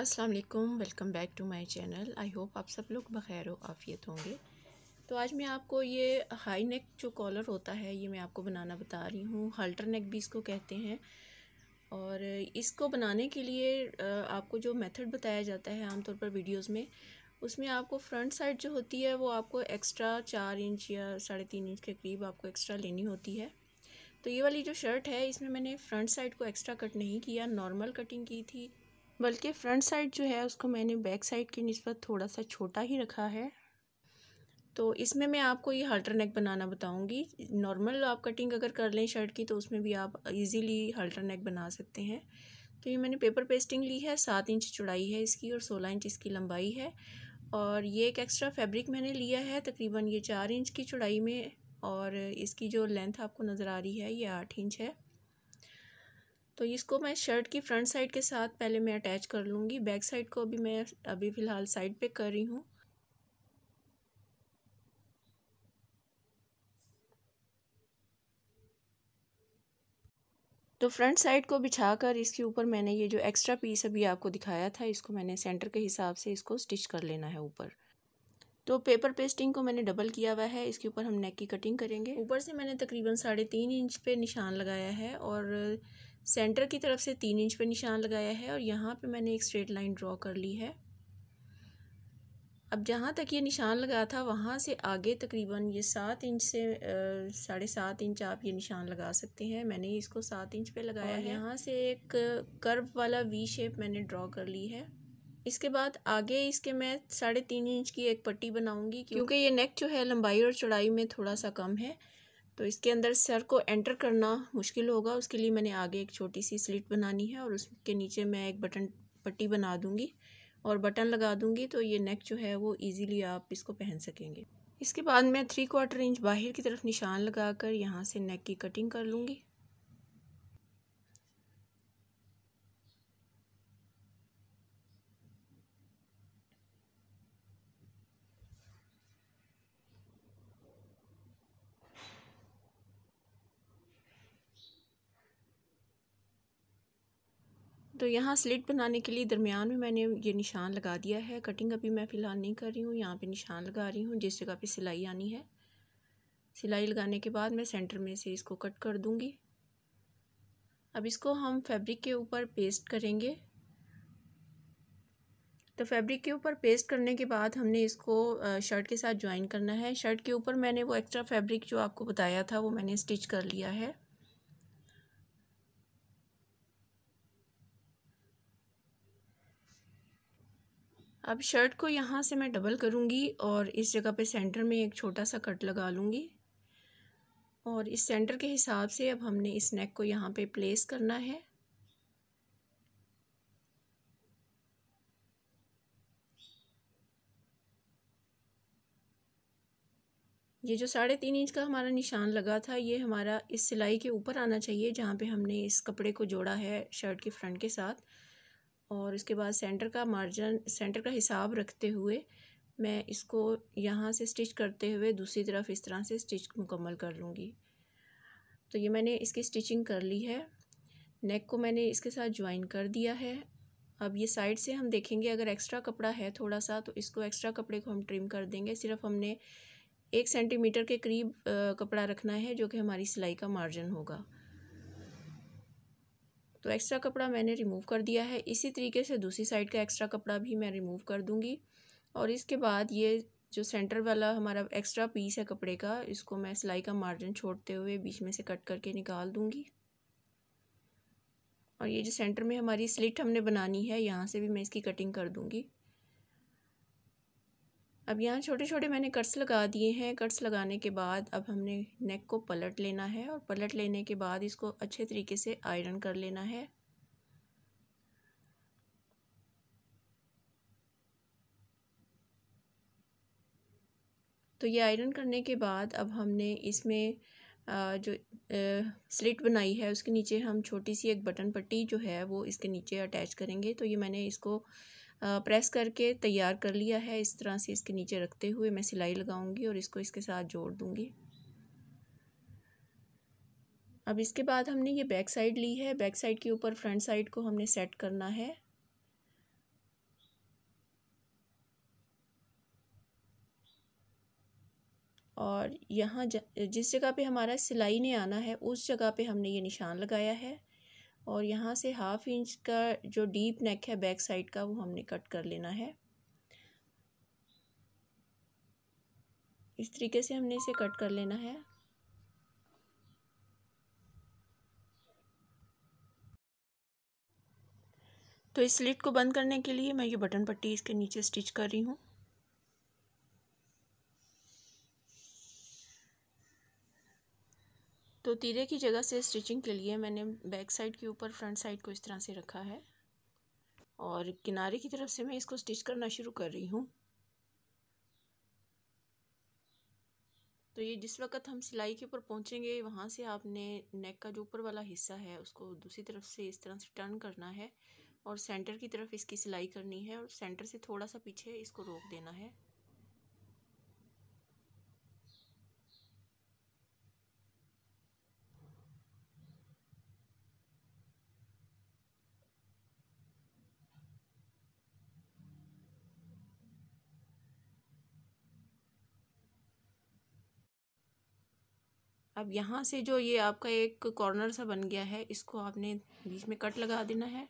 अस्सलाम वालेकुम welcome back to my channel I hope आप सब लोग बखैर आफियत होंगे तो आज मैं आपको ये हाई नेक जो कॉलर होता है ये मैं आपको बनाना बता रही हूँ हल्टर नेक भी इसको कहते हैं और इसको बनाने के लिए आपको जो मेथड बताया जाता है आमतौर पर वीडियोस में उसमें आपको फ्रंट साइड जो होती है वो आपको एक्स्ट्रा चार इंच या साढ़े तीन इंच के करीब आपको एक्स्ट्रा लेनी होती है तो ये वाली जो शर्ट है इसमें मैंने फ्रंट साइड को एक्स्ट्रा कट नहीं किया नॉर्मल कटिंग की थी बल्कि फ्रंट साइड जो है उसको मैंने बैक साइड की नस्बत थोड़ा सा छोटा ही रखा है तो इसमें मैं आपको ये हल्टर नेक बनाना बताऊंगी नॉर्मल आप कटिंग अगर कर लें शर्ट की तो उसमें भी आप इजीली हल्टर नेक बना सकते हैं तो ये मैंने पेपर पेस्टिंग ली है सात इंच चौड़ाई है इसकी और सोलह इंच इसकी लंबाई है और ये एक एक्स्ट्रा फैब्रिक मैंने लिया है तकरीबन ये चार इंच की चौड़ाई में और इसकी जो लेंथ आपको नज़र आ रही है ये आठ इंच है तो इसको मैं शर्ट की फ्रंट साइड के साथ पहले मैं अटैच कर लूँगी बैक साइड को अभी मैं अभी फ़िलहाल साइड पे कर रही हूँ तो फ्रंट साइड को बिछा कर इसके ऊपर मैंने ये जो एक्स्ट्रा पीस अभी आपको दिखाया था इसको मैंने सेंटर के हिसाब से इसको स्टिच कर लेना है ऊपर तो पेपर पेस्टिंग को मैंने डबल किया हुआ है इसके ऊपर हम नेक की कटिंग करेंगे ऊपर से मैंने तकरीबन साढ़े तीन इंच पे निशान लगाया है और सेंटर की तरफ से तीन इंच पर निशान लगाया है और यहाँ पे मैंने एक स्ट्रेट लाइन ड्रॉ कर ली है अब जहाँ तक ये निशान लगा था वहाँ से आगे तकरीबन ये सात इंच से साढ़े सात इंच आप ये निशान लगा सकते हैं मैंने इसको सात इंच पे लगाया है यहाँ से एक कर्व वाला वी शेप मैंने ड्रॉ कर ली है इसके बाद आगे इसके मैं साढ़े तीन इंच की एक पट्टी बनाऊंगी क्योंकि ये नेक जो है लंबाई और चौड़ाई में थोड़ा सा कम है तो इसके अंदर सर को एंटर करना मुश्किल होगा उसके लिए मैंने आगे एक छोटी सी स्लिट बनानी है और उसके नीचे मैं एक बटन पट्टी बना दूँगी और बटन लगा दूँगी तो ये नेक जो है वो ईज़िली आप इसको पहन सकेंगे इसके बाद मैं थ्री क्वार्टर इंच बाहर की तरफ निशान लगा कर यहाँ से नेक की कटिंग कर लूँगी तो यहाँ स्लिट बनाने के लिए दरमियान में मैंने ये निशान लगा दिया है कटिंग अभी मैं फ़िलहाल नहीं कर रही हूँ यहाँ पे निशान लगा रही हूँ जिस जगह पे सिलाई आनी है सिलाई लगाने के बाद मैं सेंटर में से इसको कट कर दूँगी अब इसको हम फैब्रिक के ऊपर पेस्ट करेंगे तो फैब्रिक के ऊपर पेस्ट करने के बाद हमने इसको शर्ट के साथ ज्वाइन करना है शर्ट के ऊपर मैंने वो एक्स्ट्रा फैब्रिक जो आपको बताया था वो मैंने स्टिच कर लिया है अब शर्ट को यहाँ से मैं डबल करूँगी और इस जगह पे सेंटर में एक छोटा सा कट लगा लूँगी और इस सेंटर के हिसाब से अब हमने इस नेक को यहाँ पे प्लेस करना है ये जो साढ़े तीन इंच का हमारा निशान लगा था ये हमारा इस सिलाई के ऊपर आना चाहिए जहाँ पे हमने इस कपड़े को जोड़ा है शर्ट के फ्रंट के साथ और इसके बाद सेंटर का मार्जिन सेंटर का हिसाब रखते हुए मैं इसको यहाँ से स्टिच करते हुए दूसरी तरफ इस तरह से स्टिच मुकम्मल कर लूँगी तो ये मैंने इसकी स्टिचिंग कर ली है नेक को मैंने इसके साथ ज्वाइन कर दिया है अब ये साइड से हम देखेंगे अगर एक्स्ट्रा कपड़ा है थोड़ा सा तो इसको एक्स्ट्रा कपड़े को हम ट्रिम कर देंगे सिर्फ हमने एक सेंटीमीटर के करीब कपड़ा रखना है जो कि हमारी सिलाई का मार्जिन होगा तो एक्स्ट्रा कपड़ा मैंने रिमूव कर दिया है इसी तरीके से दूसरी साइड का एक्स्ट्रा कपड़ा भी मैं रिमूव कर दूँगी और इसके बाद ये जो सेंटर वाला हमारा एक्स्ट्रा पीस है कपड़े का इसको मैं सिलाई का मार्जिन छोड़ते हुए बीच में से कट करके निकाल दूँगी और ये जो सेंटर में हमारी स्लिट हमने बनानी है यहाँ से भी मैं इसकी कटिंग कर दूँगी अब यहाँ छोटे छोटे मैंने कट्स लगा दिए हैं कट्स लगाने के बाद अब हमने नेक को पलट लेना है और पलट लेने के बाद इसको अच्छे तरीके से आयरन कर लेना है तो ये आयरन करने के बाद अब हमने इसमें जो स्लिट बनाई है उसके नीचे हम छोटी सी एक बटन पट्टी जो है वो इसके नीचे अटैच करेंगे तो ये मैंने इसको प्रेस करके तैयार कर लिया है इस तरह से इसके नीचे रखते हुए मैं सिलाई लगाऊंगी और इसको इसके साथ जोड़ दूंगी अब इसके बाद हमने ये बैक साइड ली है बैक साइड के ऊपर फ्रंट साइड को हमने सेट करना है और यहाँ जिस जगह पे हमारा सिलाई ने आना है उस जगह पे हमने ये निशान लगाया है और यहाँ से हाफ़ इंच का जो डीप नेक है बैक साइड का वो हमने कट कर लेना है इस तरीके से हमने इसे कट कर लेना है तो इस स्लिट को बंद करने के लिए मैं ये बटन पट्टी इसके नीचे स्टिच कर रही हूँ तो तीरे की जगह से स्टिचिंग के लिए मैंने बैक साइड के ऊपर फ्रंट साइड को इस तरह से रखा है और किनारे की तरफ से मैं इसको स्टिच करना शुरू कर रही हूँ तो ये जिस वक्त हम सिलाई के ऊपर पहुँचेंगे वहाँ से आपने नेक का जो ऊपर वाला हिस्सा है उसको दूसरी तरफ से इस तरह से टर्न करना है और सेंटर की तरफ इसकी सिलाई करनी है और सेंटर से थोड़ा सा पीछे इसको रोक देना है अब यहाँ से जो ये आपका एक कॉर्नर सा बन गया है इसको आपने बीच में कट लगा देना है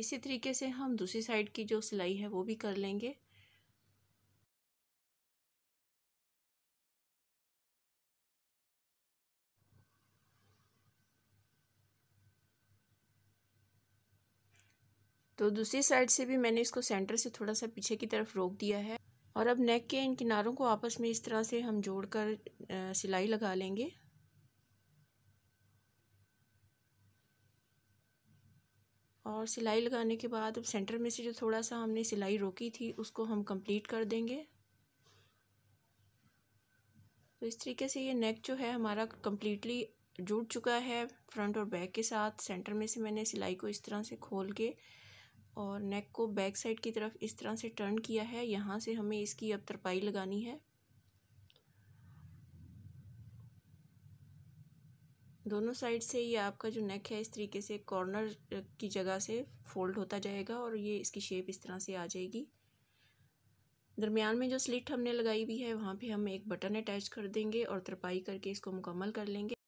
इसी तरीके से हम दूसरी साइड की जो सिलाई है वो भी कर लेंगे तो दूसरी साइड से भी मैंने इसको सेंटर से थोड़ा सा पीछे की तरफ रोक दिया है और अब नेक के इन किनारों को आपस में इस तरह से हम जोड़कर सिलाई लगा लेंगे और सिलाई लगाने के बाद अब सेंटर में से जो थोड़ा सा हमने सिलाई रोकी थी उसको हम कंप्लीट कर देंगे तो इस तरीके से ये नेक जो है हमारा कम्प्लीटली जुड़ चुका है फ्रंट और बैक के साथ सेंटर में से मैंने सिलाई को इस तरह से खोल के और नेक को बैक साइड की तरफ इस तरह से टर्न किया है यहाँ से हमें इसकी अब तरपाई लगानी है दोनों साइड से ये आपका जो नेक है इस तरीके से कॉर्नर uh, की जगह से फोल्ड होता जाएगा और ये इसकी शेप इस तरह से आ जाएगी दरमियान में जो स्लिट हमने लगाई हुई है वहाँ पे हम एक बटन अटैच कर देंगे और तरपाई करके इसको मुकम्मल कर लेंगे